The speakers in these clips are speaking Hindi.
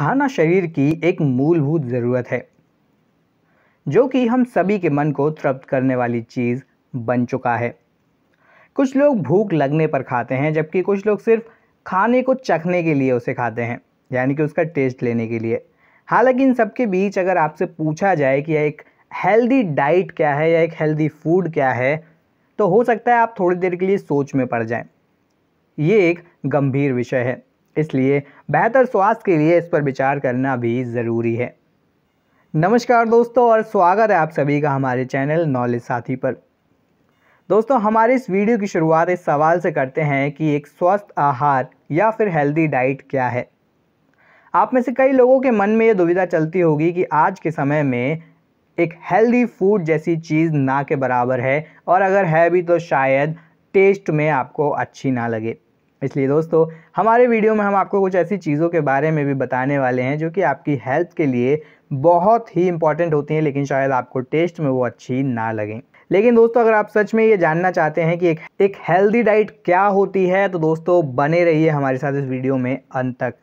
खाना शरीर की एक मूलभूत ज़रूरत है जो कि हम सभी के मन को तृप्त करने वाली चीज़ बन चुका है कुछ लोग भूख लगने पर खाते हैं जबकि कुछ लोग सिर्फ खाने को चखने के लिए उसे खाते हैं यानी कि उसका टेस्ट लेने के लिए हालांकि इन सबके बीच अगर आपसे पूछा जाए कि एक हेल्दी डाइट क्या है या एक हेल्दी फूड क्या है तो हो सकता है आप थोड़ी देर के लिए सोच में पड़ जाएं ये एक गंभीर विषय है इसलिए बेहतर स्वास्थ्य के लिए इस पर विचार करना भी ज़रूरी है नमस्कार दोस्तों और स्वागत है आप सभी का हमारे चैनल नॉलेज साथी पर दोस्तों हमारे इस वीडियो की शुरुआत इस सवाल से करते हैं कि एक स्वस्थ आहार या फिर हेल्दी डाइट क्या है आप में से कई लोगों के मन में ये दुविधा चलती होगी कि आज के समय में एक हेल्दी फूड जैसी चीज़ ना के बराबर है और अगर है भी तो शायद टेस्ट में आपको अच्छी ना लगे इसलिए दोस्तों हमारे वीडियो में हम आपको कुछ ऐसी चीज़ों के बारे में भी बताने वाले हैं जो कि आपकी हेल्थ के लिए बहुत ही इंपॉर्टेंट होती हैं लेकिन शायद आपको टेस्ट में वो अच्छी ना लगें लेकिन दोस्तों अगर आप सच में ये जानना चाहते हैं कि एक एक हेल्दी डाइट क्या होती है तो दोस्तों बने रहिए हमारे साथ इस वीडियो में अंत तक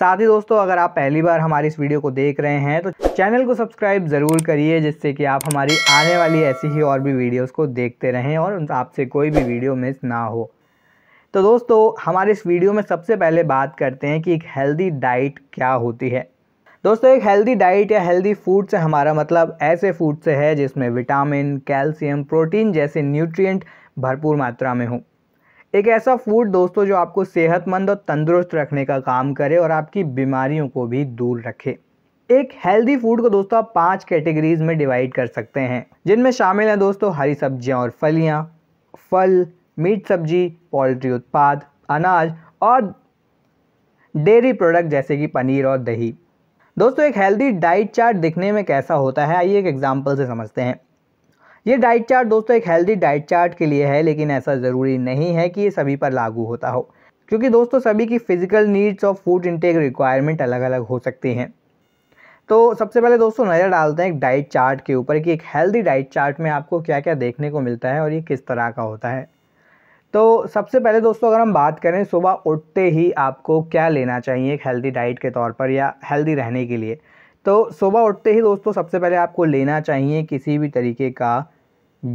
साथ ही दोस्तों अगर आप पहली बार हमारी इस वीडियो को देख रहे हैं तो चैनल को सब्सक्राइब ज़रूर करिए जिससे कि आप हमारी आने वाली ऐसी ही और भी वीडियोस को देखते रहें और आपसे कोई भी वीडियो मिस ना हो तो दोस्तों हमारे इस वीडियो में सबसे पहले बात करते हैं कि एक हेल्दी डाइट क्या होती है दोस्तों एक हेल्दी डाइट या हेल्दी फूड से हमारा मतलब ऐसे फूड से है जिसमें विटामिन कैल्शियम प्रोटीन जैसे न्यूट्रिएंट भरपूर मात्रा में हो एक ऐसा फूड दोस्तों जो आपको सेहतमंद और तंदुरुस्त रखने का काम करे और आपकी बीमारियों को भी दूर रखे एक हेल्दी फूड को दोस्तों आप पाँच कैटेगरीज में डिवाइड कर सकते हैं जिनमें शामिल हैं दोस्तों हरी सब्जियां और फलियां फल मीट सब्जी पोल्ट्री उत्पाद अनाज और डेयरी प्रोडक्ट जैसे कि पनीर और दही दोस्तों एक हेल्दी डाइट चार्ट दिखने में कैसा होता है आइए एक एग्जाम्पल से समझते हैं ये डाइट चार्ट दोस्तों एक हेल्दी डाइट चार्ट के लिए है लेकिन ऐसा ज़रूरी नहीं है कि ये सभी पर लागू होता हो क्योंकि दोस्तों सभी की फ़िज़िकल नीड्स और फूड इनटेक रिक्वायरमेंट अलग अलग हो सकती हैं तो सबसे पहले दोस्तों नज़र डालते हैं एक डाइट चार्ट के ऊपर कि एक हेल्दी डाइट चार्ट में आपको क्या क्या देखने को मिलता है और ये किस तरह का होता है तो सबसे पहले दोस्तों अगर हम बात करें सुबह उठते ही आपको क्या लेना चाहिए एक हेल्दी डाइट के तौर पर या हेल्दी रहने के लिए तो सुबह उठते ही दोस्तों सबसे पहले आपको लेना चाहिए किसी भी तरीके का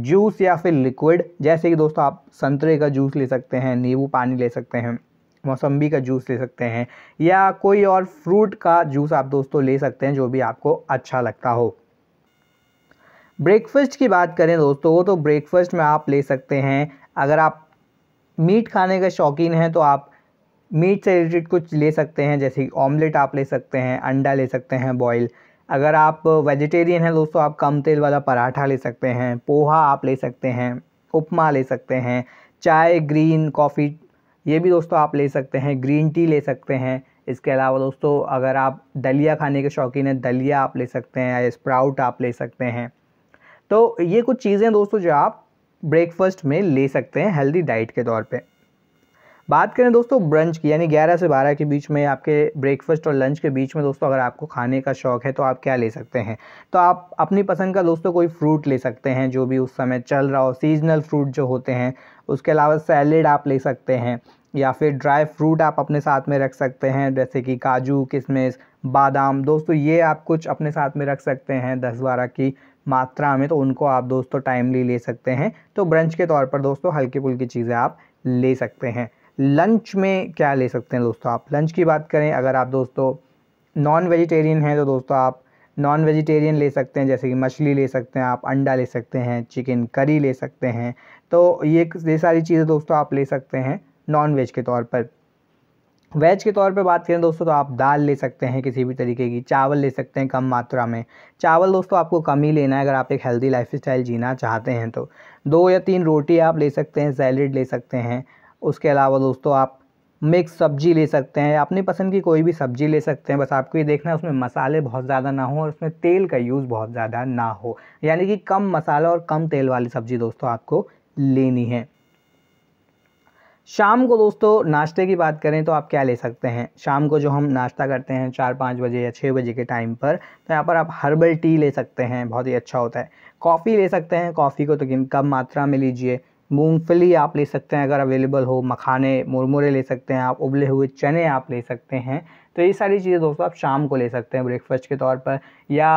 जूस या फिर लिक्विड जैसे कि दोस्तों आप संतरे का जूस ले सकते हैं नींबू पानी ले सकते हैं मौसम्बी का जूस ले सकते हैं या कोई और फ्रूट का जूस आप दोस्तों ले सकते हैं जो भी आपको अच्छा लगता हो ब्रेकफास्ट की बात करें दोस्तों तो ब्रेकफास्ट में आप ले सकते हैं अगर आप मीट खाने का शौकीन हैं तो आप मीट से रिलेटेड कुछ ले सकते हैं जैसे ऑमलेट आप ले सकते हैं अंडा ले सकते हैं बॉयल अगर आप वेजिटेरियन हैं दोस्तों आप कम तेल वाला पराठा ले सकते हैं पोहा आप ले सकते हैं उपमा ले सकते हैं चाय ग्रीन कॉफ़ी ये भी दोस्तों आप ले सकते हैं ग्रीन टी ले सकते हैं इसके अलावा दोस्तों अगर आप दलिया खाने के शौकीन हैं दलिया आप ले सकते हैं या स्प्राउट आप ले सकते हैं तो ये कुछ चीज़ें दोस्तों जो आप ब्रेकफास्ट में ले सकते हैं हेल्दी डाइट के तौर पे बात करें दोस्तों ब्रंच की यानी 11 से 12 के बीच में आपके ब्रेकफास्ट और लंच के बीच में दोस्तों अगर आपको खाने का शौक़ है तो आप क्या ले सकते हैं तो आप अपनी पसंद का दोस्तों कोई फ्रूट ले सकते हैं जो भी उस समय चल रहा हो सीजनल फ्रूट जो होते हैं उसके अलावा सैलेड आप ले सकते हैं या फिर ड्राई फ्रूट आप अपने साथ में रख सकते हैं जैसे कि काजू किशमिश बादाम दोस्तों ये आप कुछ अपने साथ में रख सकते हैं दस बारह की मात्रा में तो उनको आप दोस्तों टाइमली ले सकते हैं तो ब्रंच के तौर पर दोस्तों हल्की फुल्की चीज़ें आप ले सकते हैं लंच में क्या ले सकते हैं दोस्तों आप लंच की बात करें अगर आप दोस्तों नॉन वेजिटेरियन हैं तो दोस्तों आप नॉन वेजिटेरियन ले सकते हैं जैसे कि मछली ले सकते हैं आप अंडा ले सकते हैं चिकन करी ले सकते हैं तो ये ये सारी चीज़ें दोस्तों आप ले सकते हैं नॉन वेज के तौर पर वेज के तौर पे बात करें दोस्तों तो आप दाल ले सकते हैं किसी भी तरीके की चावल ले सकते हैं कम मात्रा में चावल दोस्तों आपको कम ही लेना है अगर आप एक हेल्दी लाइफस्टाइल जीना चाहते हैं तो दो या तीन रोटी आप ले सकते हैं सैलड ले सकते हैं उसके अलावा दोस्तों आप मिक्स सब्जी ले सकते हैं अपनी पसंद की कोई भी सब्जी ले सकते हैं बस आपको ये देखना है उसमें मसाले बहुत ज़्यादा ना हो और उसमें तेल का यूज़ बहुत ज़्यादा ना हो यानी कि कम मसाला और कम तेल वाली सब्ज़ी दोस्तों आपको लेनी है शाम को दोस्तों नाश्ते की बात करें तो आप क्या ले सकते हैं शाम को जो हम नाश्ता करते हैं चार पाँच बजे या छः बजे के टाइम पर तो यहाँ पर आप हर्बल टी ले सकते हैं बहुत ही अच्छा होता है कॉफ़ी ले सकते हैं कॉफ़ी को तो कम मात्रा में लीजिए मूंगफली आप ले सकते हैं अगर अवेलेबल हो मखाने मुरमुरे ले सकते हैं आप उबले हुए चने आप ले सकते हैं तो ये सारी चीज़ें दोस्तों आप शाम को ले सकते हैं ब्रेकफास्ट के तौर पर या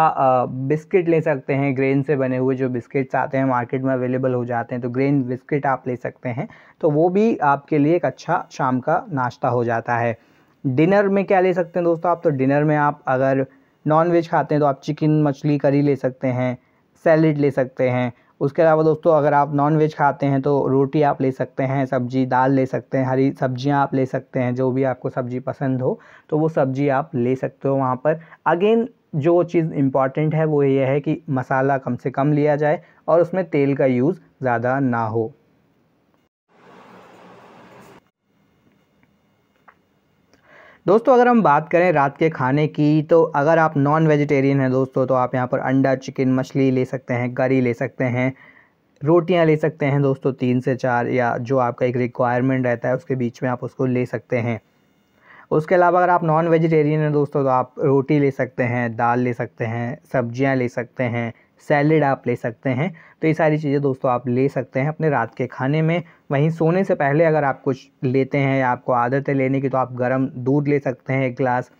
बिस्किट ले सकते हैं ग्रेन से बने हुए जो बिस्किट्स आते हैं मार्केट में अवेलेबल हो जाते हैं तो ग्रेन बिस्किट आप ले सकते हैं तो वो भी आपके लिए एक अच्छा शाम का नाश्ता हो जाता है डिनर में क्या ले सकते हैं दोस्तों आप तो डिनर में आप अगर नॉन वेज खाते हैं तो आप चिकन मछली करी ले सकते हैं सैलड ले सकते हैं उसके अलावा दोस्तों अगर आप नॉन वेज खाते हैं तो रोटी आप ले सकते हैं सब्जी दाल ले सकते हैं हरी सब्जियां आप ले सकते हैं जो भी आपको सब्जी पसंद हो तो वो सब्जी आप ले सकते हो वहाँ पर अगेन जो चीज़ इम्पॉर्टेंट है वो ये है कि मसाला कम से कम लिया जाए और उसमें तेल का यूज़ ज़्यादा ना हो दोस्तों अगर हम बात करें रात के खाने की तो अगर आप नॉन वेजिटेरियन हैं दोस्तों तो आप यहाँ पर अंडा चिकन मछली ले सकते हैं करी ले सकते हैं रोटियाँ ले सकते हैं दोस्तों तीन से चार या जो आपका एक रिक्वायरमेंट रहता है उसके बीच में आप उसको ले सकते हैं उसके अलावा अगर आप नॉन वेजिटेरियन हैं दोस्तों तो आप रोटी ले सकते हैं दाल ले सकते हैं सब्जियां ले सकते हैं सैलेड आप ले सकते हैं तो ये सारी चीज़ें दोस्तों आप ले सकते हैं अपने रात के खाने में वहीं सोने से पहले अगर आप कुछ लेते हैं या आपको आदत है लेने की तो आप गर्म दूध ले सकते हैं एक गिलास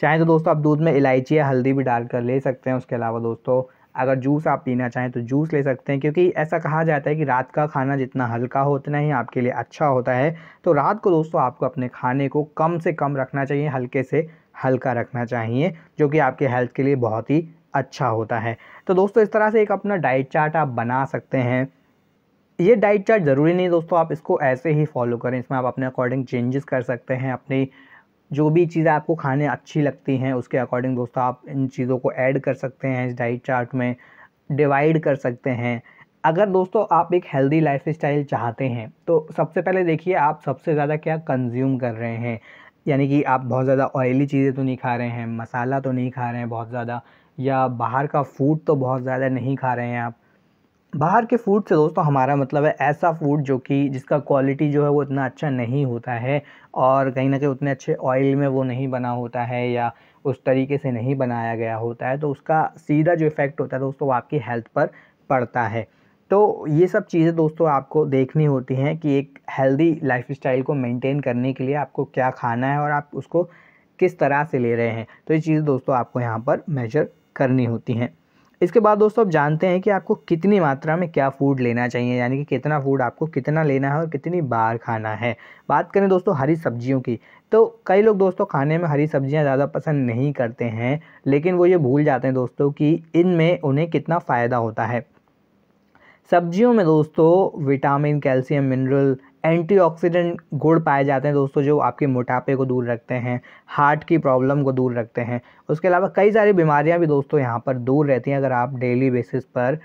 चाहें तो दोस्तों आप दूध में इलायची या हल्दी भी डालकर ले सकते हैं उसके अलावा दोस्तों अगर जूस आप पीना चाहें तो जूस ले सकते हैं क्योंकि ऐसा कहा जाता है कि रात का खाना जितना हल्का हो उतना ही आपके लिए अच्छा होता है तो रात को दोस्तों आपको अपने खाने को कम से कम रखना चाहिए हल्के से हल्का रखना चाहिए जो कि आपके हेल्थ के लिए बहुत ही अच्छा होता है तो दोस्तों इस तरह से एक अपना डाइट चार्ट आप बना सकते हैं ये डाइट चार्ट ज़रूरी नहीं दोस्तों आप इसको ऐसे ही फॉलो करें इसमें आप अपने अकॉर्डिंग चेंजेस कर सकते हैं अपनी जो भी चीज़ें आपको खाने अच्छी लगती हैं उसके अकॉर्डिंग दोस्तों आप इन चीज़ों को ऐड कर सकते हैं इस डाइट चार्ट में डिवाइड कर सकते हैं अगर दोस्तों आप एक हेल्दी लाइफ स्टाइल चाहते हैं तो सबसे पहले देखिए आप सबसे ज़्यादा क्या कंज्यूम कर रहे हैं यानी कि आप बहुत ज़्यादा ऑयली चीज़ें तो नहीं खा रहे हैं मसाला तो नहीं खा रहे हैं बहुत ज़्यादा या बाहर का फूड तो बहुत ज़्यादा नहीं खा रहे हैं आप बाहर के फूड से दोस्तों हमारा मतलब है ऐसा फूड जो कि जिसका क्वालिटी जो है वो इतना अच्छा नहीं होता है और कहीं ना कहीं उतने अच्छे ऑयल में वो नहीं बना होता है या उस तरीके से नहीं बनाया गया होता है तो उसका सीधा जो इफ़ेक्ट होता है दोस्तों वो आपकी हेल्थ पर पड़ता है तो ये सब चीज़ें दोस्तों आपको देखनी होती हैं कि एक हेल्दी स्टाइल को मेनटेन करने के लिए आपको क्या खाना है और आप उसको किस तरह से ले रहे हैं तो ये चीज़ दोस्तों आपको यहाँ पर मेजर करनी होती हैं इसके बाद दोस्तों आप जानते हैं कि आपको कितनी मात्रा में क्या फूड लेना चाहिए यानी कि कितना फूड आपको कितना लेना है और कितनी बार खाना है बात करें दोस्तों हरी सब्जियों की तो कई लोग दोस्तों खाने में हरी सब्जियां ज़्यादा पसंद नहीं करते हैं लेकिन वो ये भूल जाते हैं दोस्तों कि इनमें उन्हें कितना फ़ायदा होता है सब्जियों में दोस्तों विटामिन कैल्शियम मिनरल एंटीऑक्सीडेंट गुड़ पाए जाते हैं दोस्तों जो आपके मोटापे को दूर रखते हैं हार्ट की प्रॉब्लम को दूर रखते हैं उसके अलावा कई सारी बीमारियां भी दोस्तों यहाँ पर दूर रहती हैं अगर आप डेली बेसिस पर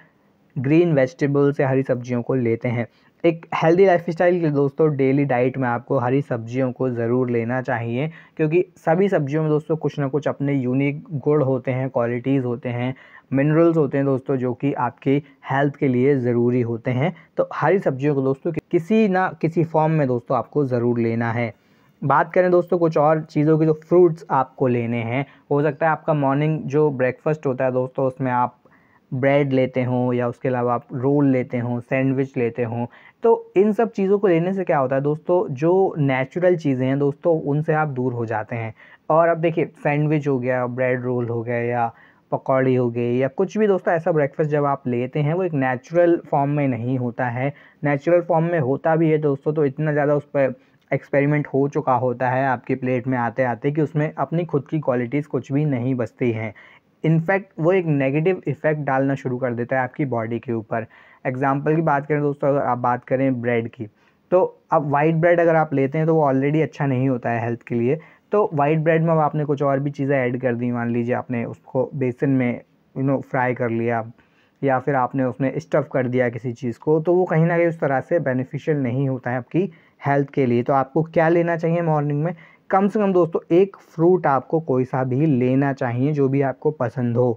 ग्रीन वेजिटेबल्स या हरी सब्जियों को लेते हैं एक हेल्दी लाइफ स्टाइल के दोस्तों डेली डाइट में आपको हरी सब्जियों को ज़रूर लेना चाहिए क्योंकि सभी सब्जियों में दोस्तों कुछ ना कुछ अपने यूनिक गुण होते हैं क्वालिटीज़ होते हैं मिनरल्स होते हैं दोस्तों जो कि आपकी हेल्थ के लिए ज़रूरी होते हैं तो हरी सब्जियों को दोस्तों किसी ना किसी फॉर्म में दोस्तों आपको ज़रूर लेना है बात करें दोस्तों कुछ और चीज़ों की जो फ्रूट्स आपको लेने हैं हो सकता है आपका मॉर्निंग जो ब्रेकफास्ट होता है दोस्तों उसमें आप ब्रेड लेते हो या उसके अलावा आप रोल लेते हो सैंडविच लेते हो तो इन सब चीज़ों को लेने से क्या होता है दोस्तों जो नेचुरल चीज़ें हैं दोस्तों उनसे आप दूर हो जाते हैं और अब देखिए सैंडविच हो गया ब्रेड रोल हो गया या पकौड़ी हो गई या कुछ भी दोस्तों ऐसा ब्रेकफास्ट जब आप लेते हैं वो एक नेचुरल फॉर्म में नहीं होता है नेचुरल फॉर्म में होता भी है दोस्तों तो इतना ज़्यादा उस पर एक्सपेरिमेंट हो चुका होता है आपके प्लेट में आते आते कि उसमें अपनी खुद की क्वालिटीज़ कुछ भी नहीं बचती हैं इनफैक्ट वो एक नेगेटिव इफ़ेक्ट डालना शुरू कर देता है आपकी बॉडी के ऊपर एग्जाम्पल की बात करें दोस्तों अगर आप बात करें ब्रेड की तो अब वाइट ब्रेड अगर आप लेते हैं तो वो ऑलरेडी अच्छा नहीं होता है हेल्थ के लिए तो वाइट ब्रेड में अब आपने कुछ और भी चीज़ें ऐड कर दी मान लीजिए आपने उसको बेसन में यू नो फ्राई कर लिया या फिर आपने उसमें स्टफ़ कर दिया किसी चीज़ को तो वो कहीं ना कहीं उस तरह से बेनिफिशियल नहीं होता है आपकी हेल्थ के लिए तो आपको क्या लेना चाहिए मॉर्निंग में कम से कम दोस्तों एक फ्रूट आपको कोई सा भी लेना चाहिए जो भी आपको पसंद हो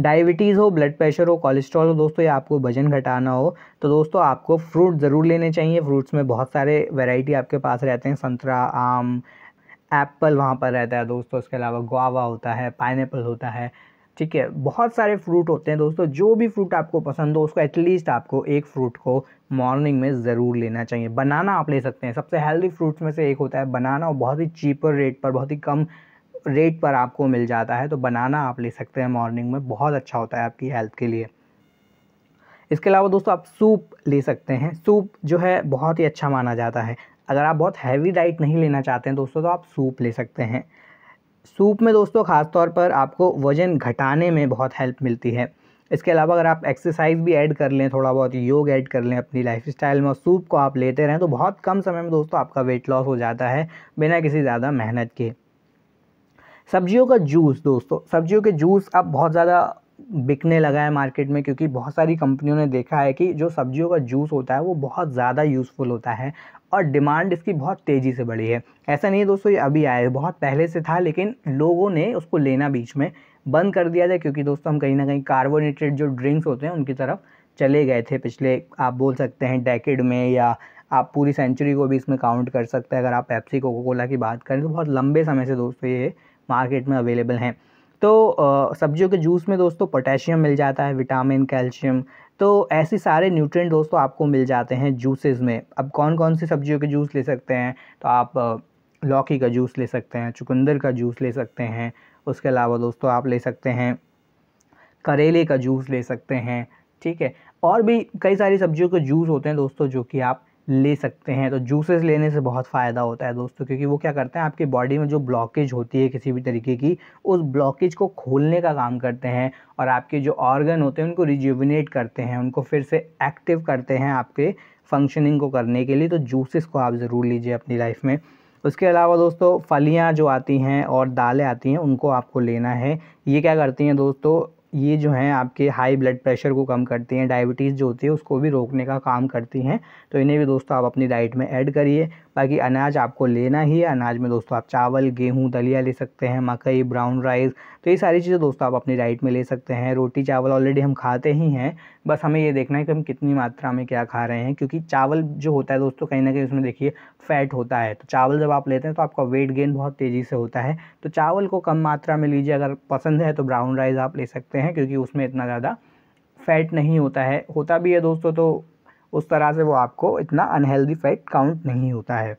डायबिटीज़ हो ब्लड प्रेशर हो कोलेस्ट्रॉल हो दोस्तों या आपको वजन घटाना हो तो दोस्तों आपको फ्रूट ज़रूर लेने चाहिए फ्रूट्स में बहुत सारे वैरायटी आपके पास रहते हैं संतरा आम एप्पल वहाँ पर रहता है दोस्तों इसके अलावा गुआवा होता है पाइन होता है ठीक है बहुत सारे फ्रूट होते हैं दोस्तों जो भी फ्रूट आपको पसंद हो उसको एटलीस्ट आपको एक फ्रूट को मॉर्निंग में ज़रूर लेना चाहिए बनाना आप ले सकते हैं सबसे हेल्दी फ्रूट्स में से एक होता है बनाना और बहुत ही चीपर रेट पर बहुत ही कम रेट पर आपको मिल जाता है तो बनाना आप ले सकते हैं मॉर्निंग में बहुत अच्छा होता है आपकी हेल्थ के लिए इसके अलावा दोस्तों आप सूप ले सकते हैं सूप जो है बहुत ही अच्छा माना जाता है अगर आप बहुत हैवी डाइट नहीं लेना चाहते हैं दोस्तों तो आप सूप ले सकते हैं सूप में दोस्तों ख़ास तौर पर आपको वज़न घटाने में बहुत हेल्प मिलती है इसके अलावा अगर आप एक्सरसाइज भी ऐड कर लें थोड़ा बहुत योग ऐड कर लें अपनी लाइफ स्टाइल में और सूप को आप लेते रहें तो बहुत कम समय में दोस्तों आपका वेट लॉस हो जाता है बिना किसी ज़्यादा मेहनत के सब्जियों का जूस दोस्तों सब्जियों के जूस अब बहुत ज़्यादा बिकने लगा है मार्केट में क्योंकि बहुत सारी कंपनियों ने देखा है कि जो सब्जियों का जूस होता है वो बहुत ज़्यादा यूज़फुल होता है और डिमांड इसकी बहुत तेज़ी से बढ़ी है ऐसा नहीं है दोस्तों ये अभी आया है बहुत पहले से था लेकिन लोगों ने उसको लेना बीच में बंद कर दिया था क्योंकि दोस्तों हम कहीं ना कहीं कार्बोनेटेड जो ड्रिंक्स होते हैं उनकी तरफ चले गए थे पिछले आप बोल सकते हैं डैकेड में या आप पूरी सेंचुरी को भी इसमें काउंट कर सकते हैं अगर आप पेप्सी कोको कोला की बात करें तो बहुत लंबे समय से दोस्तों ये मार्केट में अवेलेबल हैं तो सब्जियों के जूस में दोस्तों पोटेशियम मिल जाता है विटामिन कैल्शियम तो ऐसे सारे न्यूट्रिएंट दोस्तों आपको मिल जाते हैं जूसेस में अब कौन कौन सी सब्जियों के जूस ले सकते हैं तो आप लौकी का जूस ले सकते हैं चुकंदर का जूस ले सकते हैं उसके अलावा दोस्तों आप ले सकते हैं करेले का जूस ले सकते हैं ठीक है और भी कई सारी सब्जियों के जूस होते हैं दोस्तों जो कि आप ले सकते हैं तो जूसेस लेने से बहुत फ़ायदा होता है दोस्तों क्योंकि वो क्या करते हैं आपकी बॉडी में जो ब्लॉकेज होती है किसी भी तरीके की उस ब्लॉकेज को खोलने का काम करते हैं और आपके जो ऑर्गन होते हैं उनको रिज्यूविनेट करते हैं उनको फिर से एक्टिव करते हैं आपके फंक्शनिंग को करने के लिए तो जूसेस को आप ज़रूर लीजिए अपनी लाइफ में उसके अलावा दोस्तों फलियाँ जो आती हैं और दालें आती हैं उनको आपको लेना है ये क्या करती हैं दोस्तों ये जो हैं आपके हाई ब्लड प्रेशर को कम करती हैं डायबिटीज़ जो होती है उसको भी रोकने का काम करती हैं तो इन्हें भी दोस्तों आप अपनी डाइट में ऐड करिए बाकी अनाज आपको लेना ही है अनाज में दोस्तों आप चावल गेहूँ दलिया ले सकते हैं मकई ब्राउन राइस तो ये सारी चीज़ें दोस्तों आप अपनी डाइट में ले सकते हैं रोटी चावल ऑलरेडी हम खाते ही हैं बस हमें ये देखना है कि हम कितनी मात्रा में क्या खा रहे हैं क्योंकि चावल जो होता है दोस्तों कहीं ना कहीं उसमें देखिए फ़ैट होता है तो चावल जब आप लेते हैं तो आपका वेट गेन बहुत तेज़ी से होता है तो चावल को कम मात्रा में लीजिए अगर पसंद है तो ब्राउन राइस आप ले सकते हैं क्योंकि उसमें इतना ज़्यादा फ़ैट नहीं होता है होता भी है दोस्तों तो उस तरह से वो आपको इतना अनहेल्दी फ़ैट काउंट नहीं होता है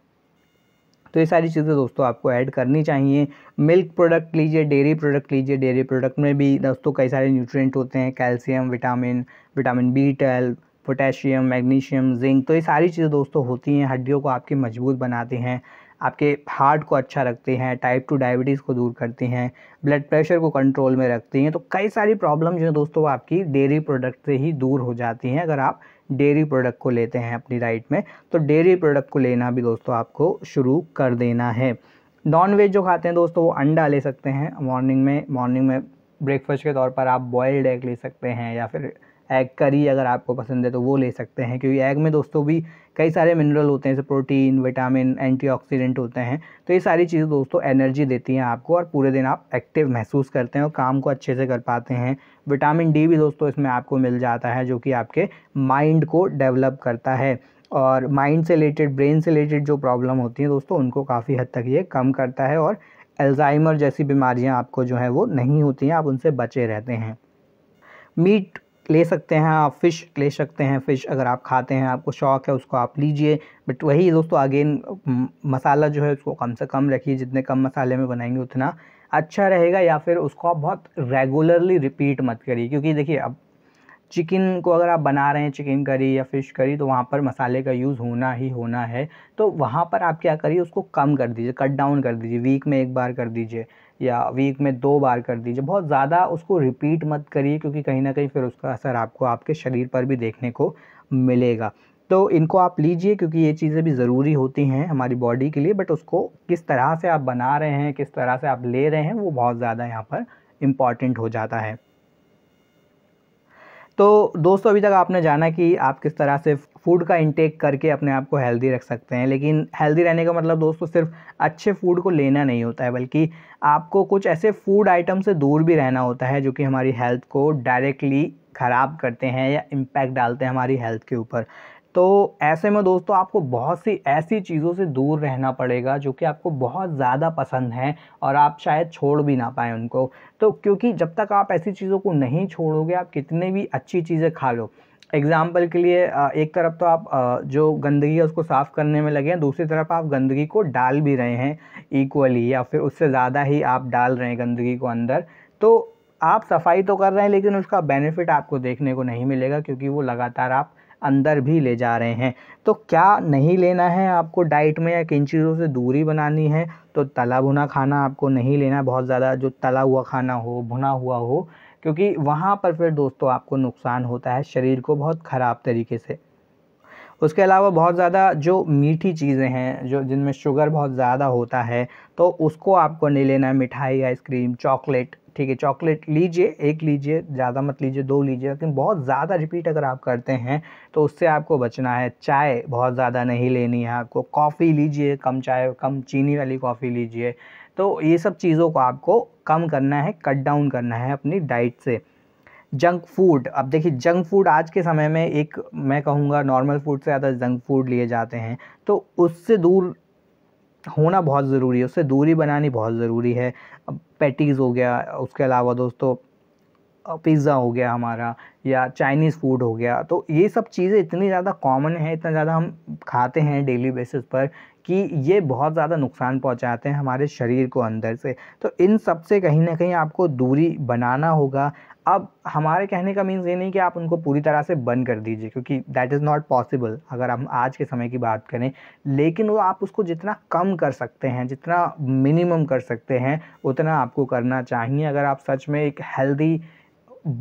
तो ये सारी चीज़ें दोस्तों आपको ऐड करनी चाहिए मिल्क प्रोडक्ट लीजिए डेयरी प्रोडक्ट लीजिए डेयरी प्रोडक्ट में भी दोस्तों कई सारे न्यूट्रिएंट होते हैं calcium vitamin vitamin B twelve potassium magnesium zinc तो ये सारी चीज़ें दोस्तों होती हैं हड्डियों को आपकी मजबूत बनाते हैं आपके हार्ट को अच्छा रखते हैं टाइप टू डायबिटीज़ को दूर करते हैं ब्लड प्रेशर को कंट्रोल में रखते हैं तो कई सारी प्रॉब्लम जो है दोस्तों आपकी डेयरी प्रोडक्ट से ही दूर हो जाती हैं अगर आप डेयरी प्रोडक्ट को लेते हैं अपनी डाइट में तो डेयरी प्रोडक्ट को लेना भी दोस्तों आपको शुरू कर देना है नॉन वेज जो खाते हैं दोस्तों वो अंडा ले सकते हैं मॉर्निंग में मॉर्निंग में ब्रेकफास्ट के तौर पर आप बॉयल्ड एग ले सकते हैं या फिर एग करी अगर आपको पसंद है तो वो ले सकते हैं क्योंकि एग में दोस्तों भी कई सारे मिनरल होते हैं जैसे प्रोटीन विटामिन एंटीऑक्सीडेंट होते हैं तो ये सारी चीज़ें दोस्तों एनर्जी देती हैं आपको और पूरे दिन आप एक्टिव महसूस करते हैं और काम को अच्छे से कर पाते हैं विटामिन डी भी दोस्तों इसमें आपको मिल जाता है जो कि आपके माइंड को डेवलप करता है और माइंड से रिलेटेड ब्रेन से रिलेटेड जो प्रॉब्लम होती हैं दोस्तों उनको काफ़ी हद तक ये कम करता है और एल्ज़ाइमर जैसी बीमारियाँ आपको जो है वो नहीं होती हैं आप उनसे बचे रहते हैं मीट ले सकते हैं आप फ़िश ले सकते हैं फ़िश अगर आप खाते हैं आपको शौक़ है उसको आप लीजिए बट वही दोस्तों अगेन मसाला जो है उसको कम से कम रखिए जितने कम मसाले में बनाएंगे उतना अच्छा रहेगा या फिर उसको आप बहुत रेगुलरली रिपीट मत करिए क्योंकि देखिए अब चिकन को अगर आप बना रहे हैं चिकन करी या फ़िश करी तो वहाँ पर मसाले का यूज़ होना ही होना है तो वहाँ पर आप क्या करिए उसको कम कर दीजिए कट डाउन कर दीजिए वीक में एक बार कर दीजिए या वीक में दो बार कर दीजिए बहुत ज़्यादा उसको रिपीट मत करिए क्योंकि कहीं ना कहीं फिर उसका असर आपको आपके शरीर पर भी देखने को मिलेगा तो इनको आप लीजिए क्योंकि ये चीज़ें भी ज़रूरी होती हैं हमारी बॉडी के लिए बट उसको किस तरह से आप बना रहे हैं किस तरह से आप ले रहे हैं वो बहुत ज़्यादा यहाँ पर इम्पॉर्टेंट हो जाता है तो दोस्तों अभी तक आपने जाना कि आप किस तरह से फूड का इंटेक करके अपने आप को हेल्दी रख सकते हैं लेकिन हेल्दी रहने का मतलब दोस्तों सिर्फ अच्छे फूड को लेना नहीं होता है बल्कि आपको कुछ ऐसे फूड आइटम से दूर भी रहना होता है जो कि हमारी हेल्थ को डायरेक्टली ख़राब करते हैं या इम्पैक्ट डालते हैं हमारी हेल्थ के ऊपर तो ऐसे में दोस्तों आपको बहुत सी ऐसी चीज़ों से दूर रहना पड़ेगा जो कि आपको बहुत ज़्यादा पसंद हैं और आप शायद छोड़ भी ना पाएँ उनको तो क्योंकि जब तक आप ऐसी चीज़ों को नहीं छोड़ोगे आप कितने भी अच्छी चीज़ें खा लो एग्ज़ाम्पल के लिए एक तरफ तो आप जो गंदगी है उसको साफ़ करने में लगे हैं दूसरी तरफ आप गंदगी को डाल भी रहे हैं इक्वली या फिर उससे ज़्यादा ही आप डाल रहे हैं गंदगी को अंदर तो आप सफाई तो कर रहे हैं लेकिन उसका बेनिफिट आपको देखने को नहीं मिलेगा क्योंकि वो लगातार आप अंदर भी ले जा रहे हैं तो क्या नहीं लेना है आपको डाइट में या किन चीज़ों से दूरी बनानी है तो तला भुना खाना आपको नहीं लेना बहुत ज़्यादा जो तला हुआ खाना हो भुना हुआ हो क्योंकि वहाँ पर फिर दोस्तों आपको नुकसान होता है शरीर को बहुत ख़राब तरीके से उसके अलावा बहुत ज़्यादा जो मीठी चीज़ें हैं जो जिनमें शुगर बहुत ज़्यादा होता है तो उसको आपको नहीं लेना है मिठाई आइसक्रीम चॉकलेट ठीक है चॉकलेट लीजिए एक लीजिए ज़्यादा मत लीजिए दो लीजिए लेकिन बहुत ज़्यादा रिपीट अगर आप करते हैं तो उससे आपको बचना है चाय बहुत ज़्यादा नहीं लेनी है आपको कॉफ़ी लीजिए कम चाय कम चीनी वाली कॉफ़ी लीजिए तो ये सब चीज़ों को आपको कम करना है कट डाउन करना है अपनी डाइट से जंक फूड अब देखिए जंक फूड आज के समय में एक मैं कहूँगा नॉर्मल फूड से ज़्यादा जंक फूड लिए जाते हैं तो उससे दूर होना बहुत ज़रूरी है उससे दूरी बनानी बहुत ज़रूरी है अब पैटीज़ हो गया उसके अलावा दोस्तों पिज़्ज़ा हो गया हमारा या चाइनीज़ फूड हो गया तो ये सब चीज़ें इतनी ज़्यादा कॉमन है इतना ज़्यादा हम खाते हैं डेली बेसिस पर कि ये बहुत ज़्यादा नुकसान पहुंचाते हैं हमारे शरीर को अंदर से तो इन सब से कहीं ना कहीं आपको दूरी बनाना होगा अब हमारे कहने का मीन्स ये नहीं कि आप उनको पूरी तरह से बंद कर दीजिए क्योंकि दैट इज़ नॉट पॉसिबल अगर हम आज के समय की बात करें लेकिन वो आप उसको जितना कम कर सकते हैं जितना मिनिमम कर सकते हैं उतना आपको करना चाहिए अगर आप सच में एक हेल्दी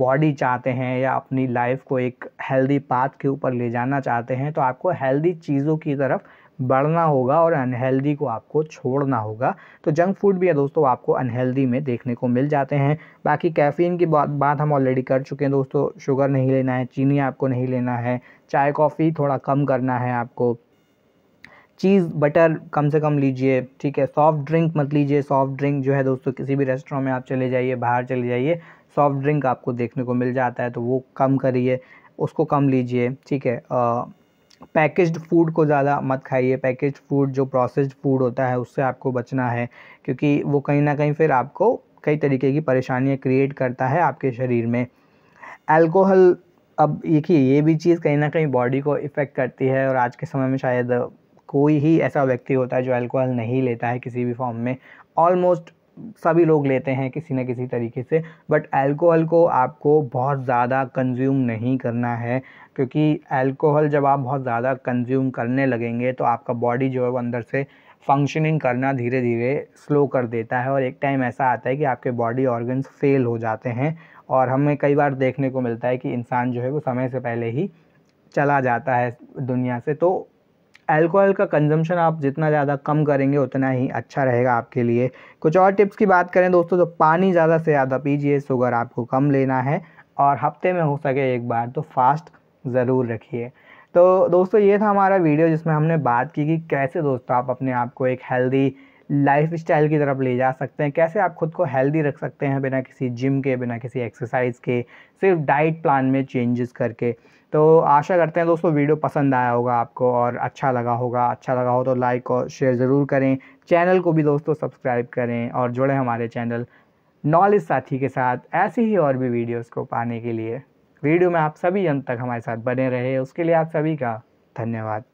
बॉडी चाहते हैं या अपनी लाइफ को एक हेल्दी पाथ के ऊपर ले जाना चाहते हैं तो आपको हेल्दी चीज़ों की तरफ बढ़ना होगा और अनहेल्दी को आपको छोड़ना होगा तो जंक फूड भी है दोस्तों आपको अनहेल्दी में देखने को मिल जाते हैं बाकी कैफ़ीन की बात बात हम ऑलरेडी कर चुके हैं दोस्तों शुगर नहीं लेना है चीनी आपको नहीं लेना है चाय कॉफ़ी थोड़ा कम करना है आपको चीज़ बटर कम से कम लीजिए ठीक है सॉफ्ट ड्रिंक मत लीजिए सॉफ्ट ड्रिंक जो है दोस्तों किसी भी रेस्टोरेंट में आप चले जाइए बाहर चले जाइए सॉफ्ट ड्रिंक आपको देखने को मिल जाता है तो वो कम करिए उसको कम लीजिए ठीक है पैकेज्ड फूड को ज़्यादा मत खाइए पैकेज फूड जो प्रोसेस्ड फूड होता है उससे आपको बचना है क्योंकि वो कहीं ना कहीं फिर आपको कई तरीके की परेशानियाँ क्रिएट करता है आपके शरीर में अल्कोहल अब देखिए ये भी चीज़ कहीं ना कहीं बॉडी को इफ़ेक्ट करती है और आज के समय में शायद कोई ही ऐसा व्यक्ति होता है जो अल्कोहल नहीं लेता है किसी भी फॉर्म में ऑलमोस्ट सभी लोग लेते हैं किसी न किसी तरीके से बट अल्कोहल को आपको बहुत ज़्यादा कंज्यूम नहीं करना है क्योंकि अल्कोहल जब आप बहुत ज़्यादा कंज्यूम करने लगेंगे तो आपका बॉडी जो है वो अंदर से फंक्शनिंग करना धीरे धीरे स्लो कर देता है और एक टाइम ऐसा आता है कि आपके बॉडी ऑर्गन्स फेल हो जाते हैं और हमें कई बार देखने को मिलता है कि इंसान जो है वो समय से पहले ही चला जाता है दुनिया से तो अल्कोहल का कंजम्पशन आप जितना ज़्यादा कम करेंगे उतना ही अच्छा रहेगा आपके लिए कुछ और टिप्स की बात करें दोस्तों तो पानी ज़्यादा से ज़्यादा पीजिए शुगर आपको कम लेना है और हफ्ते में हो सके एक बार तो फास्ट ज़रूर रखिए तो दोस्तों ये था हमारा वीडियो जिसमें हमने बात की कि कैसे दोस्तों आप अपने आप को एक हेल्दी लाइफ स्टाइल की तरफ ले जा सकते हैं कैसे आप खुद को हेल्दी रख सकते हैं बिना किसी जिम के बिना किसी एक्सरसाइज के सिर्फ डाइट प्लान में चेंजेस करके तो आशा करते हैं दोस्तों वीडियो पसंद आया होगा आपको और अच्छा लगा होगा अच्छा लगा हो तो लाइक और शेयर ज़रूर करें चैनल को भी दोस्तों सब्सक्राइब करें और जुड़े हमारे चैनल नॉलेज साथी के साथ ऐसी ही और भी वीडियोज़ को पाने के लिए वीडियो में आप सभी अंत तक हमारे साथ बने रहे उसके लिए आप सभी का धन्यवाद